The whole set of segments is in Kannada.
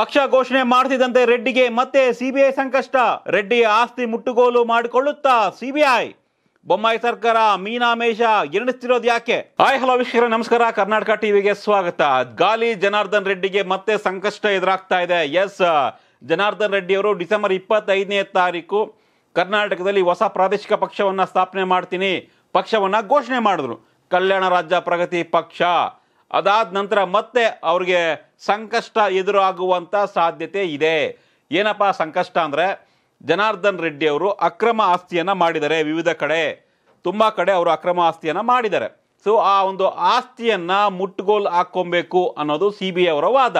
ಪಕ್ಷ ಘೋಷಣೆ ಮಾಡ್ತಿದ್ದಂತೆ ರೆಡ್ಡಿಗೆ ಮತ್ತೆ ಸಿಬಿಐ ಸಂಕಷ್ಟ ರೆಡ್ಡಿ ಆಸ್ತಿ ಮುಟ್ಟುಗೋಲು ಮಾಡಿಕೊಳ್ಳುತ್ತಾ ಸಿಬಿಐ ಬೊಮ್ಮಾಯಿ ಸರ್ಕಾರ ಮೀನಾಮೇಷ ಎಣಿಸ್ತಿರೋದು ಯಾಕೆ ಆಯ್ ಹಲೋ ವೀಕ್ಷಕರ ನಮಸ್ಕಾರ ಕರ್ನಾಟಕ ಟಿವಿಗೆ ಸ್ವಾಗತ ಗಾಲಿ ಜನಾರ್ದನ್ ರೆಡ್ಡಿಗೆ ಮತ್ತೆ ಸಂಕಷ್ಟ ಎದುರಾಗ್ತಾ ಇದೆ ಎಸ್ ಜನಾರ್ದನ್ ರೆಡ್ಡಿ ಅವರು ಡಿಸೆಂಬರ್ ಇಪ್ಪತ್ತೈದನೇ ತಾರೀಕು ಕರ್ನಾಟಕದಲ್ಲಿ ಹೊಸ ಪ್ರಾದೇಶಿಕ ಪಕ್ಷವನ್ನ ಸ್ಥಾಪನೆ ಮಾಡ್ತೀನಿ ಪಕ್ಷವನ್ನ ಘೋಷಣೆ ಮಾಡಿದ್ರು ಕಲ್ಯಾಣ ರಾಜ್ಯ ಪ್ರಗತಿ ಪಕ್ಷ ಅದಾದ ನಂತರ ಮತ್ತೆ ಅವ್ರಿಗೆ ಸಂಕಷ್ಟ ಎದುರಾಗುವಂಥ ಸಾಧ್ಯತೆ ಇದೆ ಏನಪ್ಪ ಸಂಕಷ್ಟ ಅಂದರೆ ಜನಾರ್ದನ್ ರೆಡ್ಡಿ ಅವರು ಅಕ್ರಮ ಆಸ್ತಿಯನ್ನು ಮಾಡಿದ್ದಾರೆ ವಿವಿಧ ಕಡೆ ತುಂಬ ಕಡೆ ಅವರು ಅಕ್ರಮ ಆಸ್ತಿಯನ್ನು ಮಾಡಿದ್ದಾರೆ ಸೊ ಆ ಒಂದು ಆಸ್ತಿಯನ್ನು ಮುಟ್ಟುಗೋಲು ಹಾಕ್ಕೊಬೇಕು ಅನ್ನೋದು ಸಿ ಬಿ ಐ ಅವರ ವಾದ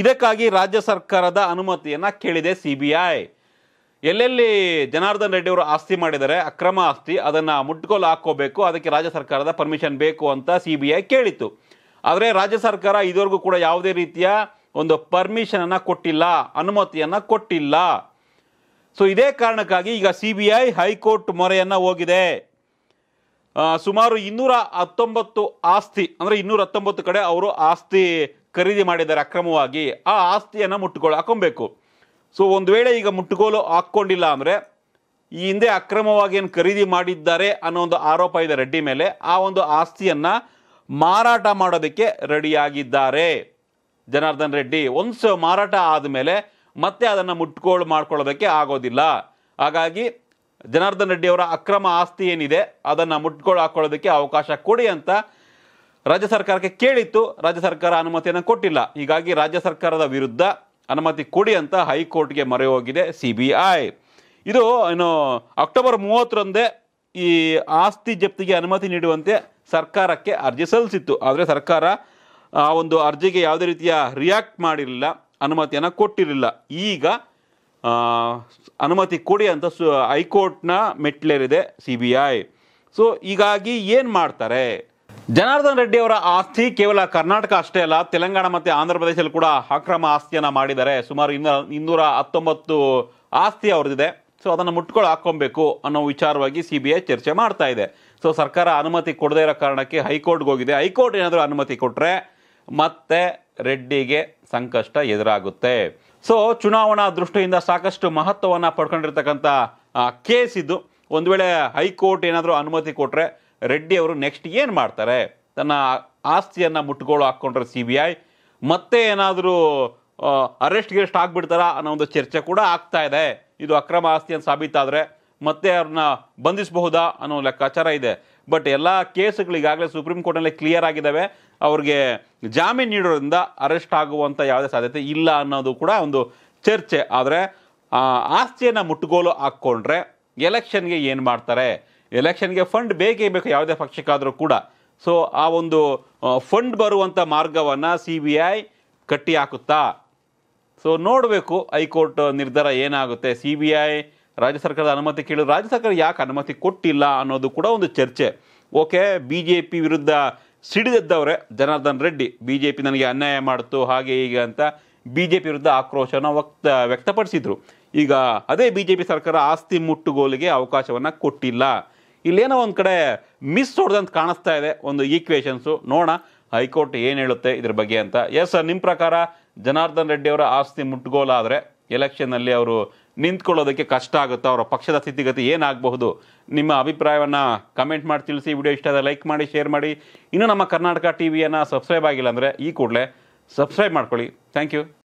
ಇದಕ್ಕಾಗಿ ರಾಜ್ಯ ಸರ್ಕಾರದ ಅನುಮತಿಯನ್ನು ಕೇಳಿದೆ ಸಿ ಬಿ ಐ ಎಲ್ಲೆಲ್ಲಿ ಜನಾರ್ದನ್ ರೆಡ್ಡಿ ಅವರು ಆಸ್ತಿ ಮಾಡಿದರೆ ಅಕ್ರಮ ಆಸ್ತಿ ಅದನ್ನು ಮುಟ್ಗೋಲು ಹಾಕ್ಕೋಬೇಕು ಅದಕ್ಕೆ ರಾಜ್ಯ ಸರ್ಕಾರದ ಪರ್ಮಿಷನ್ ಬೇಕು ಅಂತ ಸಿ ಬಿ ಐ ಕೇಳಿತ್ತು ಆದರೆ ರಾಜ್ಯ ಸರ್ಕಾರ ಇದುವರೆಗೂ ಕೂಡ ಯಾವುದೇ ರೀತಿಯ ಒಂದು ಪರ್ಮಿಷನನ್ನು ಕೊಟ್ಟಿಲ್ಲ ಅನುಮತಿಯನ್ನು ಕೊಟ್ಟಿಲ್ಲ ಸೊ ಇದೇ ಕಾರಣಕ್ಕಾಗಿ ಈಗ ಸಿ ಬಿ ಐ ಹೈಕೋರ್ಟ್ ಮೊರೆಯನ್ನು ಹೋಗಿದೆ ಸುಮಾರು ಇನ್ನೂರ ಹತ್ತೊಂಬತ್ತು ಆಸ್ತಿ ಅಂದರೆ ಇನ್ನೂರ ಹತ್ತೊಂಬತ್ತು ಕಡೆ ಅವರು ಆಸ್ತಿ ಖರೀದಿ ಮಾಡಿದ್ದಾರೆ ಅಕ್ರಮವಾಗಿ ಆ ಆಸ್ತಿಯನ್ನು ಮುಟ್ಟುಗೋಲು ಹಾಕೊಬೇಕು ಸೊ ಒಂದು ವೇಳೆ ಈಗ ಮುಟ್ಟುಗೋಲು ಹಾಕ್ಕೊಂಡಿಲ್ಲ ಅಂದರೆ ಈ ಹಿಂದೆ ಅಕ್ರಮವಾಗಿ ಏನು ಖರೀದಿ ಮಾಡಿದ್ದಾರೆ ಅನ್ನೋ ಒಂದು ಆರೋಪ ಇದೆ ರೆಡ್ಡಿ ಮೇಲೆ ಆ ಒಂದು ಆಸ್ತಿಯನ್ನು ಮಾರಾಟ ಮಾಡೋದಕ್ಕೆ ರೆಡಿಯಾಗಿದ್ದಾರೆ ಜನಾರ್ದನ್ ರೆಡ್ಡಿ ಒಂದು ಮಾರಾಟ ಆದ ಮೇಲೆ ಮತ್ತೆ ಅದನ್ನು ಮುಟ್ಕೋಳು ಮಾಡ್ಕೊಳ್ಳೋದಕ್ಕೆ ಆಗೋದಿಲ್ಲ ಹಾಗಾಗಿ ಜನಾರ್ದನ್ ರೆಡ್ಡಿ ಅವರ ಅಕ್ರಮ ಆಸ್ತಿ ಏನಿದೆ ಅದನ್ನು ಮುಟ್ಕೊಳ್ ಹಾಕೊಳ್ಳೋದಕ್ಕೆ ಅವಕಾಶ ಕೊಡಿ ಅಂತ ರಾಜ್ಯ ಸರ್ಕಾರಕ್ಕೆ ಕೇಳಿತ್ತು ರಾಜ್ಯ ಸರ್ಕಾರ ಅನುಮತಿಯನ್ನು ಕೊಟ್ಟಿಲ್ಲ ಹೀಗಾಗಿ ರಾಜ್ಯ ಸರ್ಕಾರದ ವಿರುದ್ಧ ಅನುಮತಿ ಕೊಡಿ ಅಂತ ಹೈಕೋರ್ಟ್ಗೆ ಮೊರೆ ಹೋಗಿದೆ ಸಿ ಬಿ ಐ ಇದು ಏನು ಅಕ್ಟೋಬರ್ ಮೂವತ್ತರಂದೇ ಈ ಆಸ್ತಿ ಜಪ್ತಿಗೆ ಅನುಮತಿ ನೀಡುವಂತೆ ಸರ್ಕಾರಕ್ಕೆ ಅರ್ಜಿ ಸಲ್ಲಿಸಿತ್ತು ಆದರೆ ಸರ್ಕಾರ ಆ ಒಂದು ಅರ್ಜಿಗೆ ಯಾವುದೇ ರೀತಿಯ ರಿಯಾಕ್ಟ್ ಮಾಡಿರಲಿಲ್ಲ ಅನುಮತಿಯನ್ನು ಕೊಟ್ಟಿರಲಿಲ್ಲ ಈಗ ಅನುಮತಿ ಕೊಡಿ ಅಂತ ಸು ಹೈಕೋರ್ಟ್ನ ಮೆಟ್ಲೇರಿದೆ ಸಿ ಬಿ ಐ ಸೊ ಹೀಗಾಗಿ ಏನು ಮಾಡ್ತಾರೆ ಜನಾರ್ದನ್ ರೆಡ್ಡಿ ಅವರ ಆಸ್ತಿ ಕೇವಲ ಕರ್ನಾಟಕ ಅಷ್ಟೇ ಅಲ್ಲ ತೆಲಂಗಾಣ ಮತ್ತು ಆಂಧ್ರ ಪ್ರದೇಶದಲ್ಲಿ ಕೂಡ ಅಕ್ರಮ ಆಸ್ತಿಯನ್ನು ಮಾಡಿದ್ದಾರೆ ಸುಮಾರು ಇನ್ನೂರ ಇನ್ನೂರ ಹತ್ತೊಂಬತ್ತು ಆಸ್ತಿ ಅವ್ರದ್ದಿದೆ ಸೊ ಅದನ್ನು ಮುಟ್ಗಳು ಹಾಕ್ಕೊಬೇಕು ಅನ್ನೋ ವಿಚಾರವಾಗಿ ಸಿ ಬಿ ಐ ಚರ್ಚೆ ಮಾಡ್ತಾ ಇದೆ ಸೊ ಸರ್ಕಾರ ಅನುಮತಿ ಕೊಡದೇ ಇರೋ ಕಾರಣಕ್ಕೆ ಹೈಕೋರ್ಟ್ಗೆ ಹೋಗಿದೆ ಹೈಕೋರ್ಟ್ ಏನಾದರೂ ಅನುಮತಿ ಕೊಟ್ಟರೆ ಮತ್ತೆ ರೆಡ್ಡಿಗೆ ಸಂಕಷ್ಟ ಎದುರಾಗುತ್ತೆ ಸೊ ಚುನಾವಣಾ ದೃಷ್ಟಿಯಿಂದ ಸಾಕಷ್ಟು ಮಹತ್ವವನ್ನು ಪಡ್ಕೊಂಡಿರ್ತಕ್ಕಂಥ ಕೇಸ್ ಇದು ಒಂದು ವೇಳೆ ಹೈಕೋರ್ಟ್ ಏನಾದರೂ ಅನುಮತಿ ಕೊಟ್ಟರೆ ರೆಡ್ಡಿ ಅವರು ನೆಕ್ಸ್ಟ್ ಏನು ಮಾಡ್ತಾರೆ ತನ್ನ ಆಸ್ತಿಯನ್ನು ಮುಟ್ಗೋಳು ಹಾಕ್ಕೊಂಡ್ರೆ ಸಿ ಬಿ ಐ ಮತ್ತೆ ಏನಾದರೂ ಅರೆಸ್ಟ್ ಗಿರೆಸ್ಟ್ ಆಗಿಬಿಡ್ತಾರಾ ಅನ್ನೋ ಒಂದು ಚರ್ಚೆ ಕೂಡ ಆಗ್ತಾ ಇದೆ ಇದು ಅಕ್ರಮ ಆಸ್ತಿ ಅಂತ ಸಾಬೀತಾದರೆ ಮತ್ತೆ ಅವ್ರನ್ನ ಬಂಧಿಸಬಹುದಾ ಅನ್ನೋ ಲೆಕ್ಕಾಚಾರ ಇದೆ ಬಟ್ ಎಲ್ಲ ಕೇಸ್ಗಳು ಈಗಾಗಲೇ ಸುಪ್ರೀಂ ಕೋರ್ಟಲ್ಲಿ ಕ್ಲಿಯರ್ ಆಗಿದ್ದಾವೆ ಅವ್ರಿಗೆ ಜಾಮೀನು ನೀಡೋದ್ರಿಂದ ಅರೆಸ್ಟ್ ಆಗುವಂಥ ಯಾವುದೇ ಸಾಧ್ಯತೆ ಇಲ್ಲ ಅನ್ನೋದು ಕೂಡ ಒಂದು ಚರ್ಚೆ ಆದರೆ ಆಸ್ತಿಯನ್ನು ಮುಟ್ಟುಗೋಲು ಹಾಕ್ಕೊಂಡ್ರೆ ಎಲೆಕ್ಷನ್ಗೆ ಏನು ಮಾಡ್ತಾರೆ ಎಲೆಕ್ಷನ್ಗೆ ಫಂಡ್ ಬೇಕೇ ಬೇಕು ಯಾವುದೇ ಪಕ್ಷಕ್ಕಾದರೂ ಕೂಡ ಸೊ ಆ ಒಂದು ಫಂಡ್ ಬರುವಂಥ ಮಾರ್ಗವನ್ನು ಸಿ ಬಿ ಐ ಕಟ್ಟಿ ಹಾಕುತ್ತಾ ಸೊ ನೋಡಬೇಕು ಹೈಕೋರ್ಟ್ ನಿರ್ಧಾರ ಏನಾಗುತ್ತೆ ಸಿ ಬಿ ಐ ರಾಜ್ಯ ಸರ್ಕಾರದ ಅನುಮತಿ ಕೇಳಿದ್ರು ರಾಜ್ಯ ಸರ್ಕಾರ ಯಾಕೆ ಅನುಮತಿ ಕೊಟ್ಟಿಲ್ಲ ಅನ್ನೋದು ಕೂಡ ಒಂದು ಚರ್ಚೆ ಓಕೆ ಬಿ ಜೆ ಪಿ ವಿರುದ್ಧ ಸಿಡಿದೆದ್ದವರೇ Janardhan Reddy B J P ನನಗೆ ಅನ್ಯಾಯ ಮಾಡಿತು ಹಾಗೆ ಈಗ ಅಂತ ಬಿ ಜೆ ಪಿ ವಿರುದ್ಧ ಆಕ್ರೋಶನ ವ್ಯಕ್ತ ವ್ಯಕ್ತಪಡಿಸಿದರು ಈಗ ಅದೇ ಬಿ ಜೆ ಪಿ ಸರ್ಕಾರ ಆಸ್ತಿ ಮುಟ್ಟುಗೋಲಿಗೆ ಅವಕಾಶವನ್ನು ಕೊಟ್ಟಿಲ್ಲ ಇಲ್ಲೇನೋ ಒಂದು ಕಡೆ ಮಿಸ್ ಹೊಡೆದಂತ ಕಾಣಿಸ್ತಾ ಇದೆ ಒಂದು ಈಕ್ವೇಷನ್ಸು ನೋಡೋಣ ಹೈಕೋರ್ಟ್ ಏನು ಹೇಳುತ್ತೆ ಇದ್ರ ಬಗ್ಗೆ ಅಂತ ಎಸ್ ಸರ್ ನಿಮ್ಮ ಪ್ರಕಾರ ಜನಾರ್ದನ್ ರೆಡ್ಡಿ ಅವರ ಆಸ್ತಿ ಮುಟ್ಗೋಲಾದರೆ ಎಲೆಕ್ಷನ್ನಲ್ಲಿ ಅವರು ನಿಂತ್ಕೊಳ್ಳೋದಕ್ಕೆ ಕಷ್ಟ ಆಗುತ್ತೆ ಅವರ ಪಕ್ಷದ ಸ್ಥಿತಿಗತಿ ಏನಾಗಬಹುದು ನಿಮ್ಮ ಅಭಿಪ್ರಾಯವನ್ನು ಕಮೆಂಟ್ ಮಾಡಿ ತಿಳಿಸಿ ವಿಡಿಯೋ ಇಷ್ಟ ಆದರೆ ಲೈಕ್ ಮಾಡಿ ಶೇರ್ ಮಾಡಿ ಇನ್ನೂ ನಮ್ಮ ಕರ್ನಾಟಕ ಟಿ ವಿಯನ್ನು ಸಬ್ಸ್ಕ್ರೈಬ್ ಆಗಿಲ್ಲ ಅಂದರೆ ಈ ಕೂಡಲೇ ಸಬ್ಸ್ಕ್ರೈಬ್ ಮಾಡ್ಕೊಳ್ಳಿ ಥ್ಯಾಂಕ್ ಯು